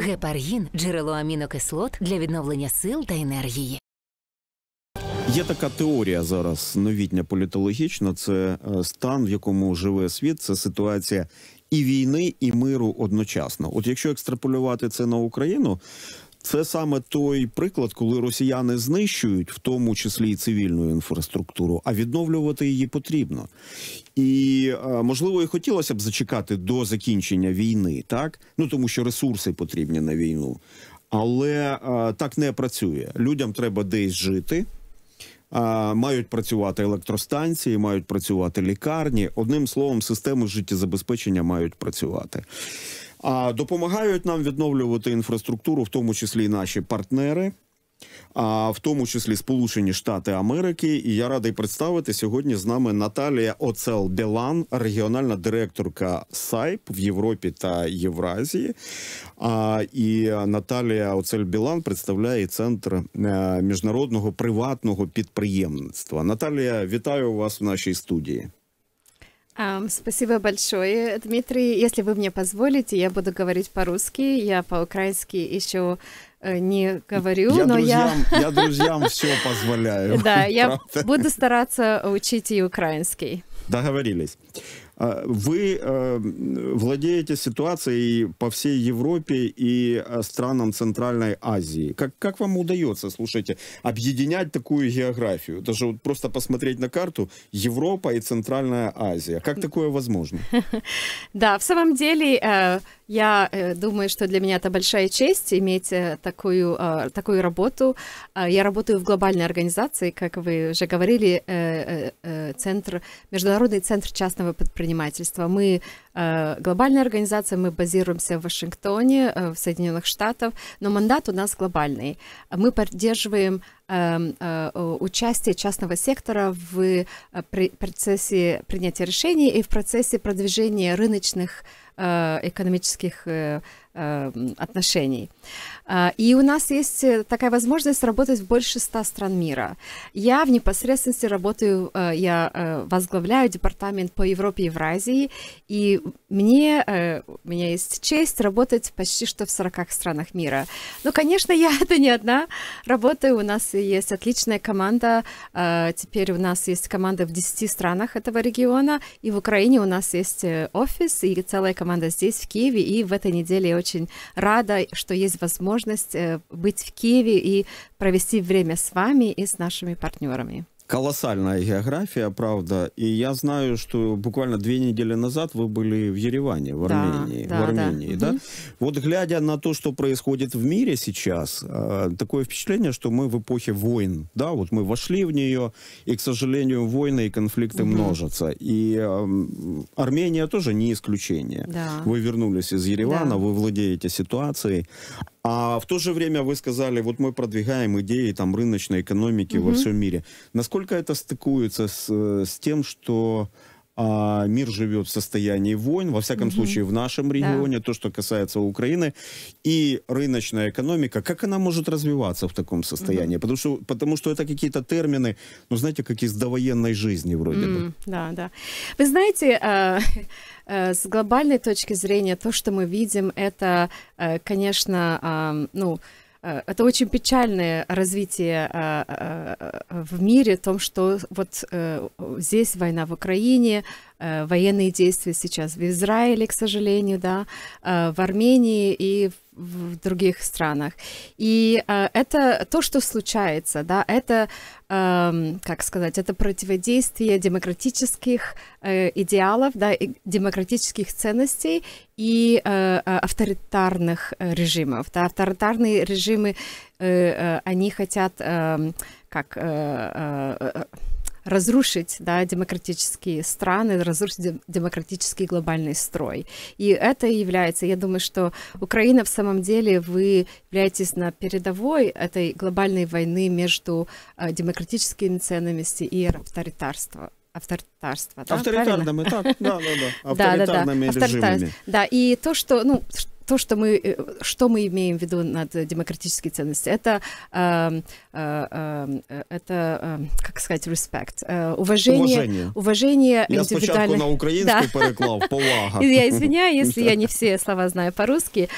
Гепаргін джерело амінокислот для відновлення сил та енергії. Є така теорія зараз новітня політологічна. Це е, стан, в якому живе світ. Це ситуація і війни, і миру одночасно. От якщо екстраполювати це на Україну, це саме той приклад, коли росіяни знищують, в тому числі і цивільну інфраструктуру, а відновлювати її потрібно. І е, можливо, і хотілося б зачекати до закінчення війни, так ну тому що ресурси потрібні на війну, але а, е, так не працює. Людям треба десь жити. Е, мають працювати електростанції, мають працювати лікарні. Одним словом, системи життєзабезпечення мають працювати. А допомагають нам відновлювати інфраструктуру, в тому числі і наші партнери. А в тому числі Сполучені Штати Америки, і я радий представити сьогодні з нами Наталія Оцел Делан, регіональна директорка САЙП в Європі та Євразії. А, І Наталія Оцель Білан представляє центр е, міжнародного приватного підприємництва. Наталія, вітаю вас в нашій студії. Спасибо большое, Дмитрий. Если вы мне позволите, я буду говорить по-русски. Я по-украински еще э, не говорю, я но друзьям, я... Я друзьям все позволяю. Да, я буду стараться учить и украинский. Договорились. А, вы э, владеете ситуацией по всей Европе и э, странам Центральной Азии. Как, как вам удается, слушайте, объединять такую географию? Даже вот просто посмотреть на карту Европа и Центральная Азия. Как такое возможно? Да, в самом деле... Э, я думаю, что для меня это большая честь иметь такую, такую работу. Я работаю в глобальной организации, как вы уже говорили, центр, Международный центр частного предпринимательства предпринимательства. Мы э, глобальная организация, мы базируемся в Вашингтоне, э, в Соединенных Штатах, но мандат у нас глобальный. Мы поддерживаем эм, э, участие частного сектора в процессе принятия решений и в процессе продвижения рыночных экономических Эм, отношений. А, и у нас есть э, такая возможность работать в больше ста стран мира. Я в непосредственности работаю, э, я э, возглавляю департамент по Европе и Евразии, и мне, у меня есть честь работать почти что в 40 странах мира. но ну, конечно, я это не одна работаю, у нас есть отличная команда, теперь у нас есть команда в 10 странах этого региона, и в Украине у нас есть офис, и целая команда здесь, в Киеве, и в этой неделе очень очень рада, что есть возможность э, быть в Киеве и провести время с вами и с нашими партнерами колоссальная география, правда. И я знаю, что буквально две недели назад вы были в Ереване, в Армении. Да, да в Армении да. Да? Угу. Вот глядя на то, что происходит в мире сейчас, э, такое впечатление, что мы в эпохе войн. Да, вот мы вошли в нее, и, к сожалению, войны и конфликты угу. множатся. И э, Армения тоже не исключение. Да. Вы вернулись из Еревана, да. вы владеете ситуацией. А в то же время вы сказали, вот мы продвигаем идеи там рыночной экономики угу. во всем мире. Насколько это стыкуется с, э, с тем, что а мир живет в состоянии войн, во всяком угу. случае в нашем регионе, да. то, что касается Украины, и рыночная экономика, как она может развиваться в таком состоянии? Угу. Потому, что, потому что это какие-то термины, ну, знаете, как из довоенной жизни вроде mm, бы. Да, да. Вы знаете... Э, э с глобальной точки зрения то, что мы видим, это, э, конечно, ну, Э, это очень печальное развитие э, э, в мире, в том, что вот здесь война в Украине, Э, военные действия сейчас в Израиле, к сожалению, да, э, в Армении и в других странах. И э, это то, что случается, да, это, эм, как сказать, это противодействие демократических идеалов, да, демократических ценностей и авторитарных режимов. Да. Авторитарные режимы, они хотят, эм, как разрушить да, демократические страны, разрушить демократический глобальный строй. И это является, я думаю, что Украина в самом деле, вы являетесь на передовой этой глобальной войны между э, демократическими ценностями и авторитарством авторитарства. Да, Авторитарными, так, да, да, да. Авторитарными да, да, да. режимами. Да, и то, что, ну, то, что мы, э, что мы имеем в виду над демократической ценностью, это, эм, э, э, э, это эм, как сказать, респект, э, уважение, уважение, уважение я индивидуальных... на украинский да. переклав, повага. Я извиняюсь, если я не все слова знаю по-русски.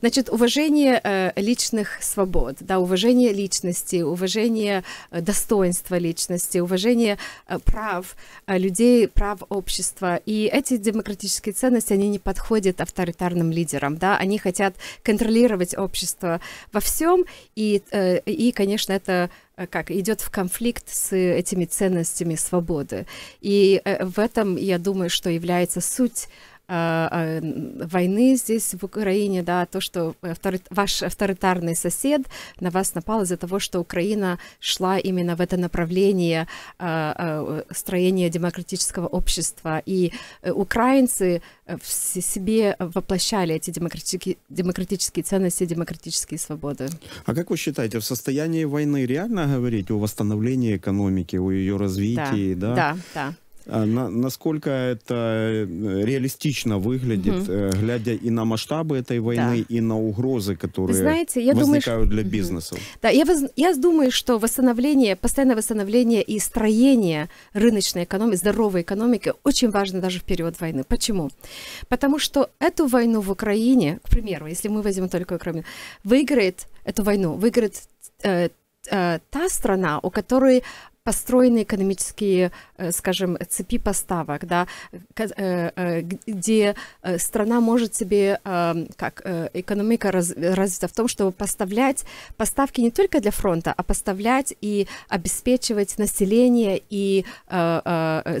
Значит, уважение э, личных свобод, да, уважение личности, уважение достоинства личности, уважение прав людей, прав общества. И эти демократические ценности, они не подходят авторитарным лидерам лидером, да, они хотят контролировать общество во всем, и, э, и конечно, это э, как идет в конфликт с этими ценностями свободы. И э, в этом, я думаю, что является суть Э, э, войны здесь в Украине, да, то, что автор, э, ваш авторитарный сосед на вас напал из-за того, что Украина шла именно в это направление строения демократического общества, и украинцы в себе воплощали эти демократические, демократические ценности, демократические свободы. А как вы считаете, в состоянии войны реально говорить о восстановлении экономики, о ее развитии, да? Да, да. да. А, на, насколько это э, реалистично выглядит, угу. глядя и на масштабы этой войны, да. и на угрозы, которые Знаете, я возникают думаю, для бизнеса? Да, я, я думаю, что восстановление, постоянное восстановление и строение рыночной экономики, здоровой экономики очень важно даже в период войны. Почему? Потому что эту войну в Украине, к примеру, если мы возьмем только Украину, выиграет эту войну, выиграет э, э та страна, у которой построены экономические, э, скажем, цепи поставок, да, э, э, где страна может себе, эм, как экономика развита в том, чтобы поставлять поставки не только для фронта, а поставлять и обеспечивать население и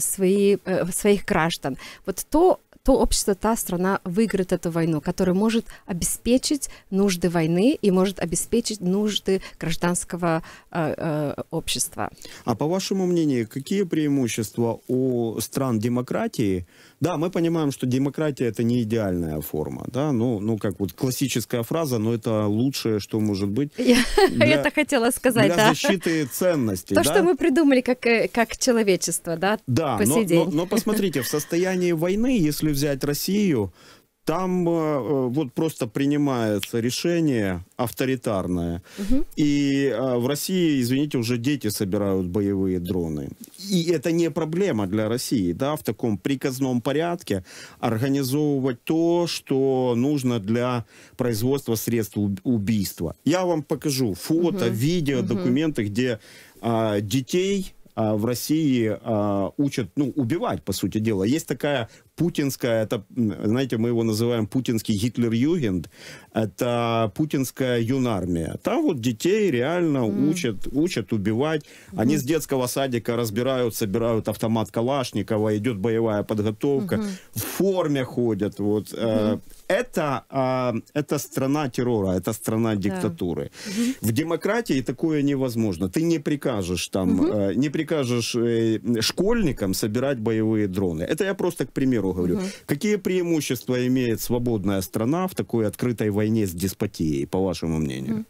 свои, своих граждан. Вот то, то общество, та страна выиграет эту войну, которая может обеспечить нужды войны и может обеспечить нужды гражданского э, э, общества. А по вашему мнению, какие преимущества у стран демократии? Да, мы понимаем, что демократия это не идеальная форма, да, ну, ну как вот классическая фраза, но это лучшее, что может быть. Я для, это хотела сказать, для да. защиты ценностей. То, да? что мы придумали как, э, как человечество, да, Да, но, но, но посмотрите, в состоянии войны, если взять Россию, там э, э, вот просто принимается решение авторитарное. Угу. И э, в России, извините, уже дети собирают боевые дроны. И это не проблема для России, да, в таком приказном порядке организовывать то, что нужно для производства средств убийства. Я вам покажу фото, угу. видео, угу. документы, где э, детей э, в России а, учат ну, убивать, по сути дела. Есть такая путинская, это, знаете, мы его называем путинский Гитлер-Югенд, это путинская юнармия. Там вот детей реально mm. учат, учат убивать. Они с детского садика разбирают, собирают автомат Калашникова, идет боевая подготовка, mm-hmm. в форме ходят. Вот, mm это, а, это страна террора, это страна диктатуры. Да. В демократии такое невозможно. Ты не прикажешь там, угу. не прикажешь э, школьникам собирать боевые дроны. Это я просто к примеру говорю. Угу. Какие преимущества имеет свободная страна в такой открытой войне с деспотией, по вашему мнению? Угу.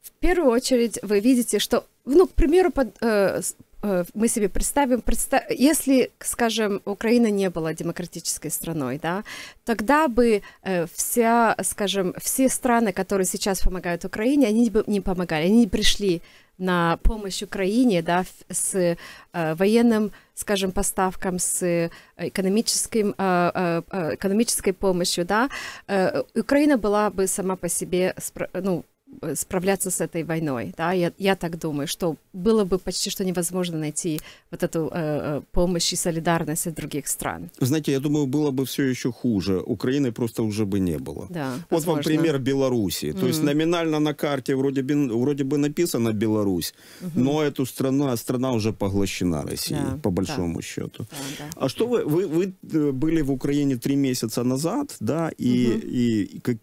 в первую очередь вы видите, что, ну, к примеру, под, э, Э, мы себе представим, представ... если, скажем, Украина не была демократической страной, да, тогда бы э, вся, скажем, все страны, которые сейчас помогают Украине, они бы не помогали, они не пришли на помощь Украине, да, с э, военным, скажем, поставкам, с экономическим, экономической помощью, да, Украина была бы сама по себе, ну, справляться с этой войной. Да? Я, я так думаю, что было бы почти что невозможно найти вот эту э, э помощь и солидарность от других стран. Знаете, я думаю, было бы все еще хуже. Украины просто уже бы не было. Да, вот возможно. вам пример Беларуси. Mm-hmm. То есть номинально на карте вроде бы, вроде бы написано Беларусь, mm-hmm. но эту страну, страна уже поглощена Россией, да, по большому да. счету. Да, да. А что вы, вы, вы э, были в Украине три месяца назад, да, и, mm-hmm. и, и как,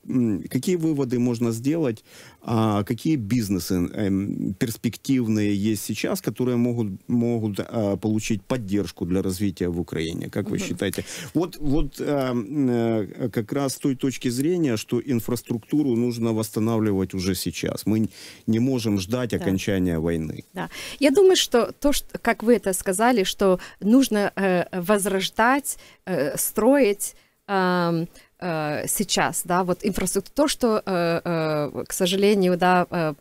какие выводы можно сделать а какие бизнесы эм, перспективные есть сейчас, которые могут, могут а, получить поддержку для развития в Украине, как вы считаете? Вот, вот эм, э, как раз с той точки зрения, что инфраструктуру нужно восстанавливать уже сейчас. Мы не можем ждать да. окончания войны. Да. Я думаю, что то, что, как вы это сказали, что нужно э, возрождать, э, строить эм, Э, сейчас, да, вот инфраструктура, то, что, э, э, к сожалению, да,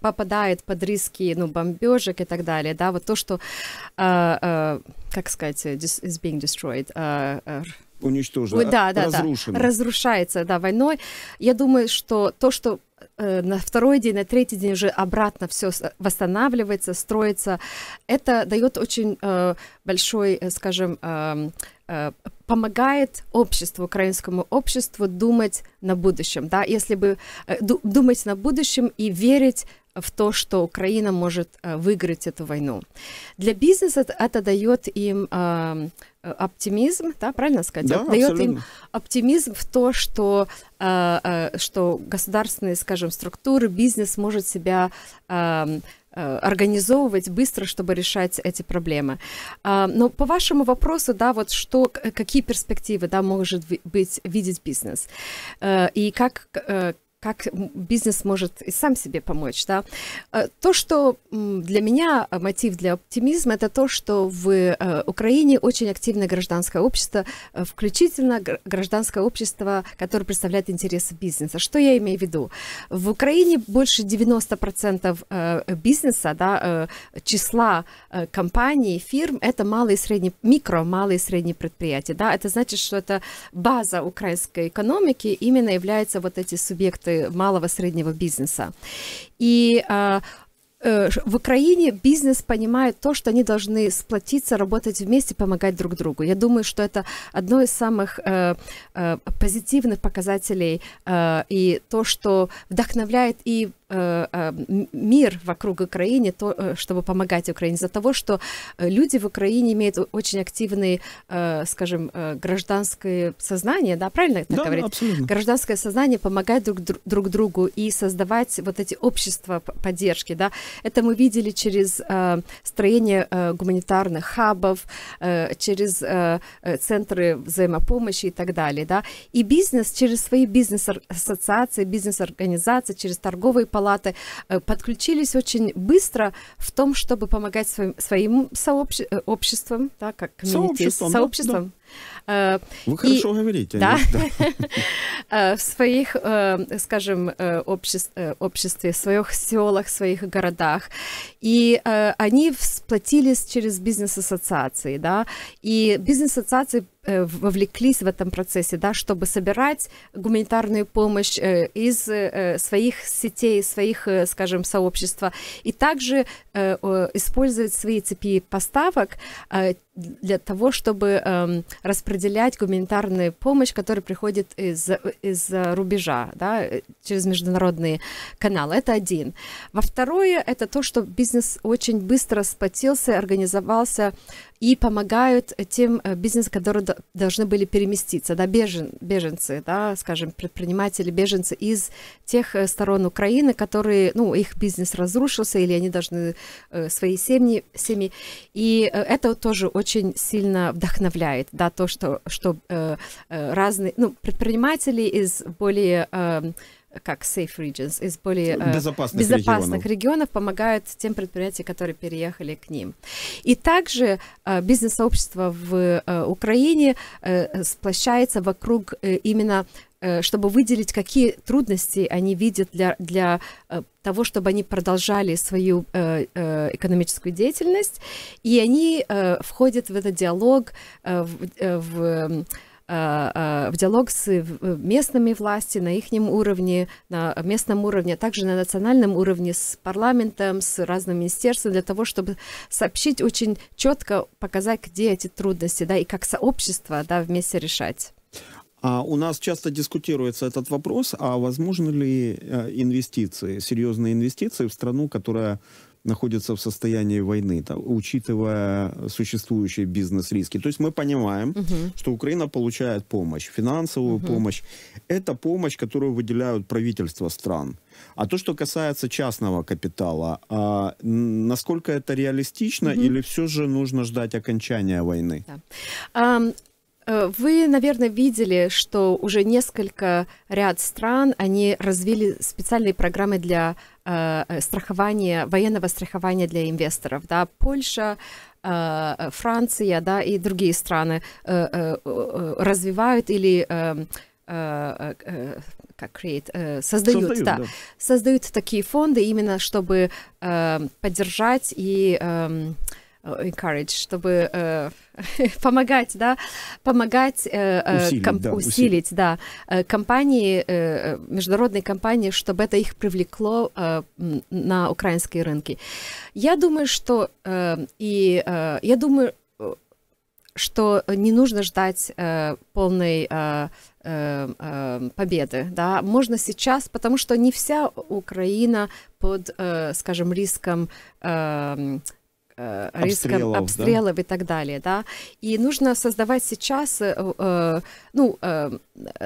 попадает под риски, ну, бомбежек и так далее, да, вот то, что, как сказать, is being destroyed, уничтожено, э, да, да, Да, разрушается, да, войной. Я думаю, что то, что на второй день, на третий день уже обратно все восстанавливается, строится, это дает очень большой, скажем, эм, Э, помогает обществу, украинскому обществу думать на будущем, да, если бы э, думать на будущем и верить в то, что Украина может э, выиграть эту войну. Для бизнеса это дает им оптимизм, да, правильно сказать? Да, дает абсолютно. им оптимизм в то, что, что государственные, скажем, структуры, бизнес может себя эм, Э, организовывать быстро, чтобы решать эти проблемы. А, но по вашему вопросу, да, вот что, какие перспективы, да, может быть видеть бизнес э, и как э, как бизнес может и сам себе помочь. Да? Э, то, что для меня э, мотив для оптимизма, это то, что в э, Украине очень активно гражданское общество, включительно гражданское общество, которое представляет интересы бизнеса. Что я имею в виду? В Украине больше 90% бизнеса, да, числа компаний, фирм, это малые и средние, микро, малые и средние предприятия. Да? Это значит, что это база украинской экономики именно являются вот эти субъекты роста малого среднего бизнеса. И а, э, в Украине бизнес понимает то, что они должны сплотиться, работать вместе, помогать друг другу. Я думаю, что это одно из самых э, э, позитивных показателей э, и то, что вдохновляет и Э, э, мир вокруг Украины, то, э, чтобы помогать Украине, из-за того, что люди в Украине имеют очень активное, скажем, гражданское сознание, да, правильно так да, говорить? Абсолютно. Гражданское сознание помогает друг, друг другу и создавать вот эти общества поддержки, да. Это мы видели через строение гуманитарных хабов, через центры взаимопомощи и так далее, да. И бизнес через свои бизнес-ассоциации, бизнес-организации, через торговые палаты, э, подключились очень быстро в том, чтобы помогать своим, своим сообще, э, обществам, да, как сообществом, сообществом да, да. Э, Вы и, хорошо говорите. Да. в своих, скажем, обществе, в своих селах, в своих городах. И они сплотились через бизнес-ассоциации, да, и бизнес-ассоциации Э, вовлеклись в этом процессе, да, чтобы собирать гуманитарную помощь э, из э, своих сетей, своих, скажем, сообщества, и также использовать свои цепи поставок для того, чтобы эм, распределять гуманитарную помощь, которая приходит из, из рубежа, да, через международные каналы. Это один. Во второе, это то, что бизнес очень быстро сплотился, организовался и помогают тем э, бизнесам, которые должны были переместиться, да, бежен, беженцы, да, скажем, предприниматели, беженцы из тех э, сторон Украины, которые, ну, их бизнес разрушился, или они должны э, свои семьи, семьи. И это тоже очень сильно вдохновляет, да, то, что, что разные, ну, предприниматели из более эм, как Safe Regions, из более э, безопасных, безопасных регионов. регионов помогают тем предприятиям, которые переехали к ним. И также э, бизнес-сообщество в э, Украине сплощается вокруг именно чтобы выделить, какие трудности они видят для, для того, чтобы они продолжали свою экономическую деятельность. И они входят в этот диалог, в, в Э, э, в диалог с э, местными властями на их уровне, на местном уровне, а также на национальном уровне с парламентом, с разными министерствами для того, чтобы сообщить очень четко, показать, где эти трудности, да, и как сообщество, да, вместе решать. А у нас часто дискутируется этот вопрос, а возможны ли инвестиции, серьезные инвестиции в страну, которая находится в состоянии войны, там, учитывая существующие бизнес-риски. То есть мы понимаем, угу. что Украина получает помощь, финансовую угу. помощь. Это помощь, которую выделяют правительства стран. А то, что касается частного капитала, а насколько это реалистично угу. или все же нужно ждать окончания войны? Да. А, вы, наверное, видели, что уже несколько ряд стран, они развили специальные программы для Э, э, страхования, военного страхования для инвесторов. Да? Польша, э, Франция да, и другие страны развивают или как create, создают, создают, да, да. создают такие фонды именно, чтобы поддержать и эм, Э, encourage, чтобы э, помогать, да, помогать, э, э, усилить, ком- да, усилить, да, э, компании, э, международные компании, чтобы это их привлекло э, на украинские рынки. Я думаю, что э, и э, я думаю, что не нужно ждать э, полной э, победы, да, можно сейчас, потому что не вся Украина под, э, скажем, риском э, э, риском обстрелов, обстрелов да? и так далее, да. И нужно создавать сейчас, э, э ну, э,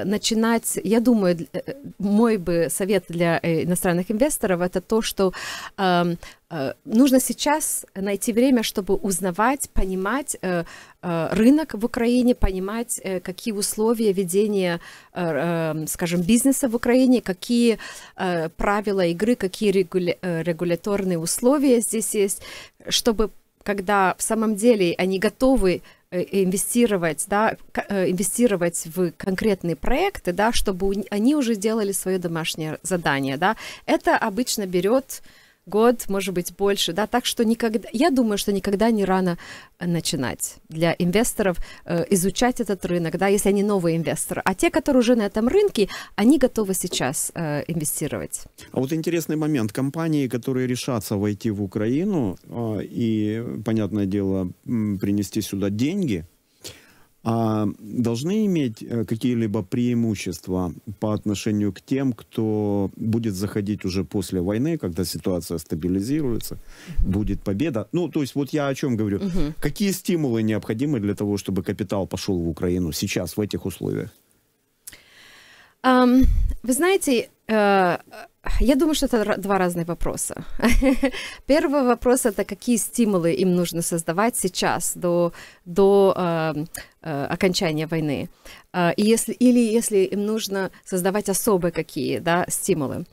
начинать, я думаю, э, мой бы совет для э, иностранных инвесторов это то, что эм, э, нужно сейчас найти время, чтобы узнавать, понимать э, э рынок в Украине, понимать, какие условия ведения, э, эм, скажем, бизнеса в Украине, какие правила игры, какие регуля регуляторные условия здесь есть, чтобы когда в самом деле они готовы Э, инвестировать, да, э, инвестировать в конкретные проекты, да, чтобы они уже делали свое домашнее задание, да, это обычно берет год, может быть, больше, да, так что никогда, я думаю, что никогда не рано э, начинать для инвесторов э, изучать этот рынок, да, если они новые инвесторы, а те, которые уже на этом рынке, они готовы сейчас э, инвестировать. А вот интересный момент, компании, которые решатся войти в Украину э, и, понятное дело, принести сюда деньги, а, должны иметь э, какие-либо преимущества по отношению к тем, кто будет заходить уже после войны, когда ситуация стабилизируется, будет победа. Ну, то есть вот я о чем говорю. Угу. Какие стимулы необходимы для того, чтобы капитал пошел в Украину сейчас, в этих условиях? Um, вы знаете, uh я думаю, что это два разных вопроса. Первый вопрос это какие стимулы им нужно создавать сейчас до до э, окончания войны, э, и если или если им нужно создавать особые какие да стимулы.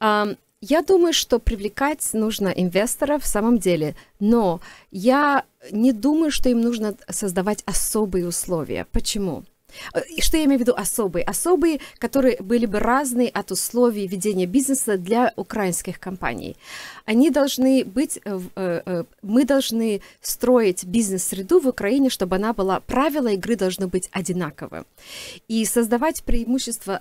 Э, я думаю, что привлекать нужно инвесторов в самом деле, но я не думаю, что им нужно создавать особые условия. Почему? Э, что я имею в виду особые? Особые, которые были бы разные от условий ведения бизнеса для украинских компаний. Они должны быть, э, э, мы должны строить бизнес-среду в Украине, чтобы она была, правила игры должны быть одинаковы. И создавать преимущество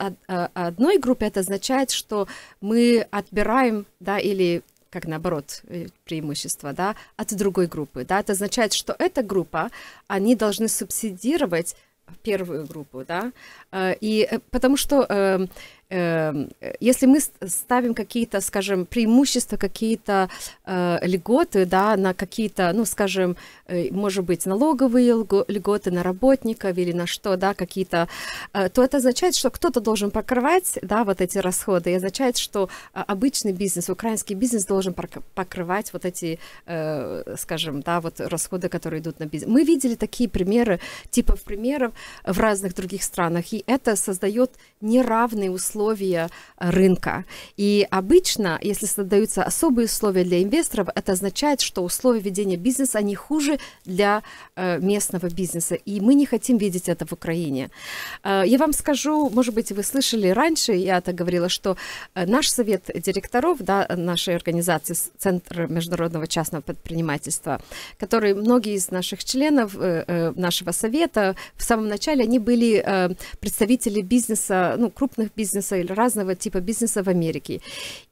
одной группе, это означает, что мы отбираем, да, или как наоборот преимущество, да, от другой группы, да, это означает, что эта группа, они должны субсидировать первую группу, да, э, и э, потому что эм, Эм, если мы ставим какие-то, скажем, преимущества, какие-то э, льготы, да, на какие-то, ну, скажем, э, может быть, налоговые льготы на работников или на что, да, какие-то, э, то это означает, что кто-то должен покрывать, да, вот эти расходы, и означает, что э, обычный бизнес, украинский бизнес должен покрывать вот эти, э, скажем, да, вот расходы, которые идут на бизнес. Мы видели такие примеры, типов примеров в разных других странах, и это создает неравные условия условия э, рынка. И обычно, если создаются особые условия для инвесторов, это означает, что условия ведения бизнеса, они хуже для э, местного бизнеса. И мы не хотим видеть это в Украине. Э, я вам скажу, может быть, вы слышали раньше, я это говорила, что наш совет директоров да, нашей организации Центр международного частного предпринимательства, который многие из наших членов нашего совета в самом начале, они были представители бизнеса, ну, крупных бизнес бизнеса или разного типа бизнеса в Америке.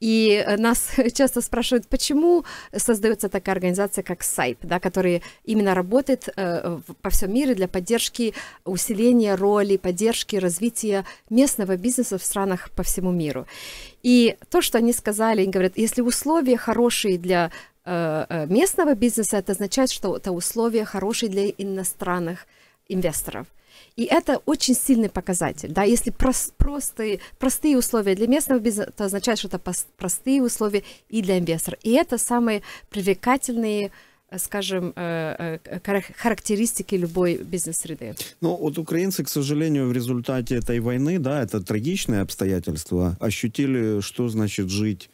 И э, нас часто спрашивают, почему создается такая организация, как SAIP, да, которая именно работает э, по всему миру для поддержки, усиления роли, поддержки, развития местного бизнеса в странах по всему миру. И то, что они сказали, они говорят, если условия хорошие для э, э, местного бизнеса, это означает, что это условия хорошие для иностранных инвесторов. И это очень сильный показатель. Да? Если прост, простые, простые условия для местного бизнеса, то означает, что это простые условия и для инвестора. И это самые привлекательные э, скажем, э, э, характеристики любой бизнес-среды. Ну, вот украинцы, к сожалению, в результате этой войны, да, это трагичные обстоятельства, ощутили, что значит жить,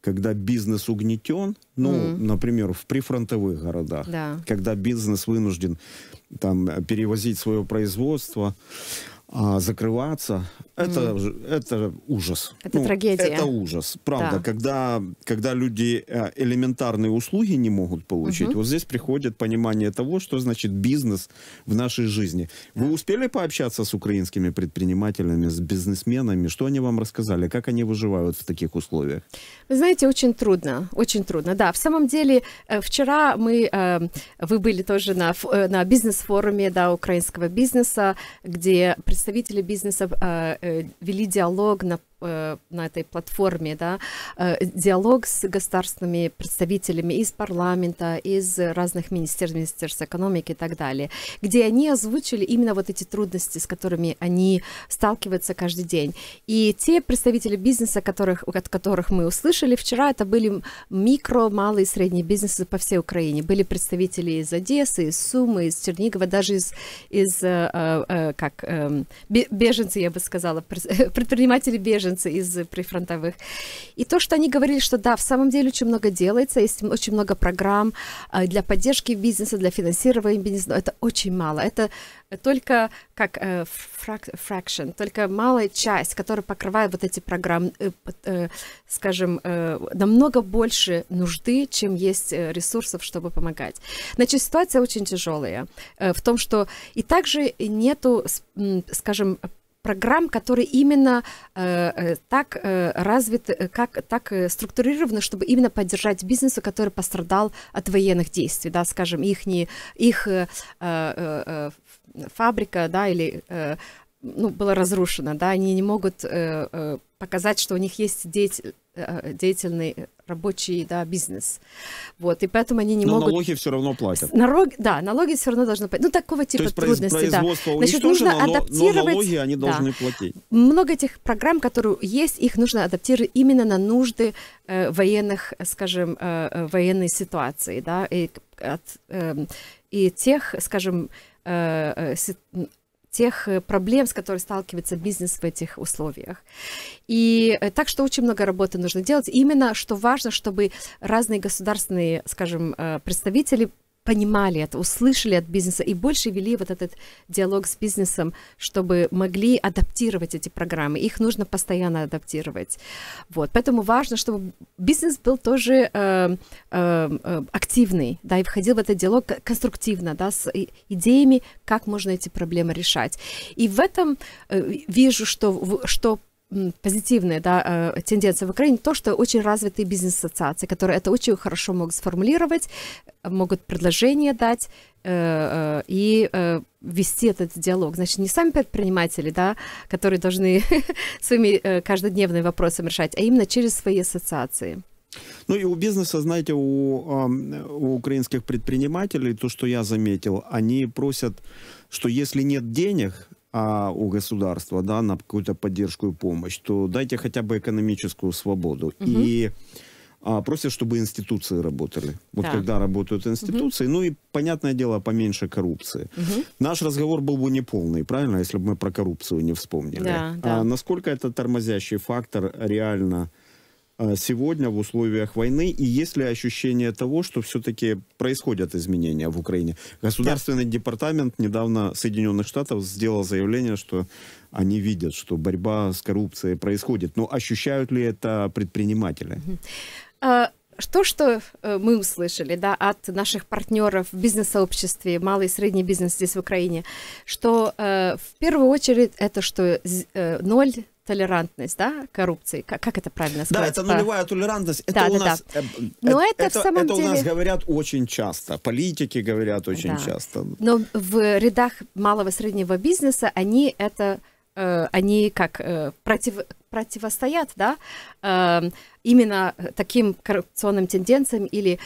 когда бизнес угнетен, ну, mm. -hmm. например, в прифронтовых городах, да. когда бизнес вынужден там, э, перевозить свое производство, а, закрываться, это, mm. это ужас. Это ну, трагедия. Это ужас, правда. Да. Когда, когда люди э, элементарные услуги не могут получить, угу. вот здесь приходит понимание того, что значит бизнес в нашей жизни. Вы успели пообщаться с украинскими предпринимателями, с бизнесменами? Что они вам рассказали? Как они выживают в таких условиях? Вы знаете, очень трудно, очень трудно. Да, в самом деле, э, вчера мы, э, вы были тоже на, на бизнес-форуме да, украинского бизнеса, где представители бизнеса Э, вели диалог на Э, на этой платформе, да, э, диалог с государственными представителями из парламента, из разных министерств, министерств экономики и так далее, где они озвучили именно вот эти трудности, с которыми они сталкиваются каждый день. И те представители бизнеса, которых, от которых мы услышали вчера, это были микро, малые и средние бизнесы по всей Украине. Были представители из Одессы, из Сумы, из Чернигова, даже из, из э, как, эм, беженцы, я бы сказала, предприниматели беженцы, беженцы из прифронтовых. И то, что они говорили, что да, в самом деле очень много делается, есть очень много программ а, для поддержки бизнеса, для финансирования бизнеса, но это очень мало. Это только как э, фрак, fraction, только малая часть, которая покрывает вот эти программы, э, э, скажем, э, намного больше нужды, чем есть э, ресурсов, чтобы помогать. Значит, ситуация очень тяжелая э, в том, что и также нету, скажем, программ, которые именно э, э так э, развиты, э, как, так э, структурированы, чтобы именно поддержать бизнесу, который пострадал от военных действий, да, скажем, их, не, их э, э, э фабрика, да, или э, ну, была разрушена, да, они не могут э, показать, что у них есть дети. Э, деятельный э, рабочий да, бизнес. Вот, и поэтому они не Но могут... налоги все равно платят. Нарог... Да, налоги все равно должны платить. Ну, такого типа То трудностей, да. Значит, нужно адаптировать... но налоги они должны да. платить. Много этих программ, которые есть, их нужно адаптировать именно на нужды э, военных, скажем, э, э военной ситуации, да, и, от, э, и тех, скажем, э, тех э, проблем, с которыми сталкивается бизнес в этих условиях. И э, так что очень много работы нужно делать. Именно что важно, чтобы разные государственные, скажем, э, представители понимали это, услышали от бизнеса и больше вели вот этот диалог с бизнесом, чтобы могли адаптировать эти программы. Их нужно постоянно адаптировать. Вот. Поэтому важно, чтобы бизнес был тоже э, э, э активный, да, и входил в этот диалог конструктивно, да, с идеями, как можно эти проблемы решать. И в этом э, вижу, что, что позитивная да, э, тенденция в Украине, то, что очень развитые бизнес-ассоциации, которые это очень хорошо могут сформулировать, могут предложения дать э, э, и вести этот диалог. Значит, не сами предприниматели, да, которые должны своими каждодневными вопросами решать, а именно через свои ассоциации. Ну и у бизнеса, знаете, у, у украинских предпринимателей, то, что я заметил, они просят, что если нет денег, а, у государства, да, на какую-то поддержку и помощь, то дайте хотя бы экономическую свободу. Угу. И а, просят, чтобы институции работали. Вот да. когда работают институции, угу. ну и, понятное дело, поменьше коррупции. Угу. Наш разговор был бы неполный, правильно, если бы мы про коррупцию не вспомнили. Да, а да. А насколько это тормозящий фактор реально Э, сегодня в условиях войны, и есть ли ощущение того, что все-таки происходят изменения в Украине? Государственный да. департамент недавно Соединенных Штатов сделал заявление, что они видят, что борьба с коррупцией происходит. Но ощущают ли это предприниматели? то, а, что э, мы услышали да, от наших партнеров в бизнес-сообществе, малый и средний бизнес здесь в Украине, что э, в первую очередь это что э, ноль толерантность, да, коррупции? Как, как это правильно сказать? Да, это нулевая толерантность. Это да, у да, нас, да. Э, э, Но это, это в самом это деле... у нас говорят очень часто, политики говорят очень да. часто. Но в рядах малого и среднего бизнеса они это, э, они как э, против, противостоят да, э, именно таким коррупционным тенденциям или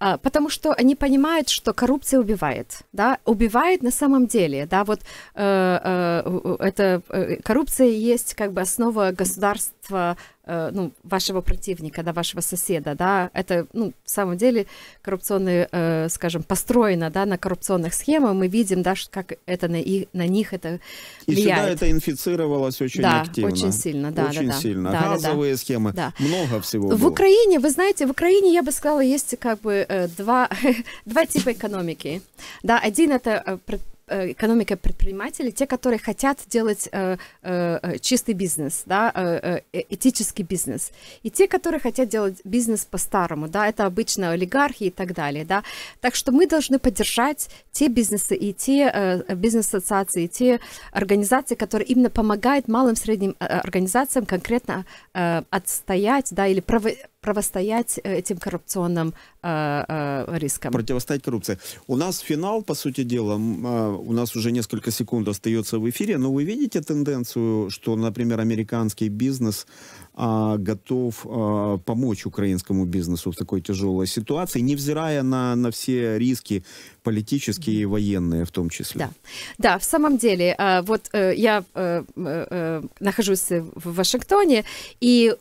э, потому что они понимают, что коррупция убивает, да, убивает на самом деле, да, вот э, э, это э, коррупция есть как бы основа государства э, ну, вашего противника, да, вашего соседа, да, это ну в самом деле коррупционные, э, скажем, построено, да, на коррупционных схемах мы видим, да, как это на их на них это влияет. И сюда это инфицировалось очень да, активно. очень сильно, да очень да, сильно. Да, Газовые да, схемы, да. много всего. В было. Украине, вы знаете, в Украине, я бы сказала, есть как бы э, два, два типа экономики. Да, один это э, Э, экономика предпринимателей, те, которые хотят делать э, э, э чистый бизнес, да, э, э, э, этический бизнес, и те, которые хотят делать бизнес по-старому, да, это обычно олигархи и так далее, да. Так что мы должны поддержать те бизнесы и те э, бизнес-ассоциации, и те организации, которые именно помогают малым средним организациям конкретно э, отстоять, да, или право противостоять этим коррупционным э, э, рискам. Противостоять коррупции. У нас финал, по сути дела, у нас уже несколько секунд остается в эфире, но вы видите тенденцию, что, например, американский бизнес а, готов а, помочь украинскому бизнесу в такой тяжелой ситуации, невзирая на, на все риски политические и военные в том числе. Да, да в самом деле, а, вот э, я э, э, нахожусь в Вашингтоне, и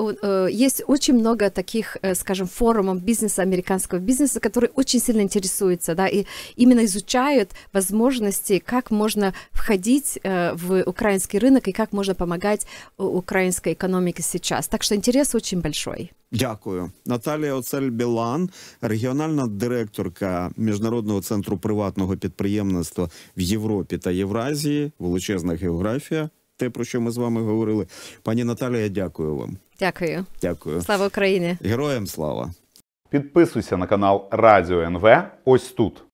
есть очень много таких, скажем, форумов бизнеса, американского бизнеса, которые очень сильно интересуются, да, и именно изучают возможности, как можно входить в украинский рынок и как можно помогать украинской экономике сейчас. вас. Так что интерес очень большой. Дякую, Наталія. Оцель Білан, регіональна директорка міжнародного центру приватного підприємництва в Європі та Євразії. Величезна географія. Те про що ми з вами говорили. Пані Наталія, дякую вам. Дякую, дякую, слава Україні, героям слава. Підписуйся на канал Радіо НВ. Ось тут.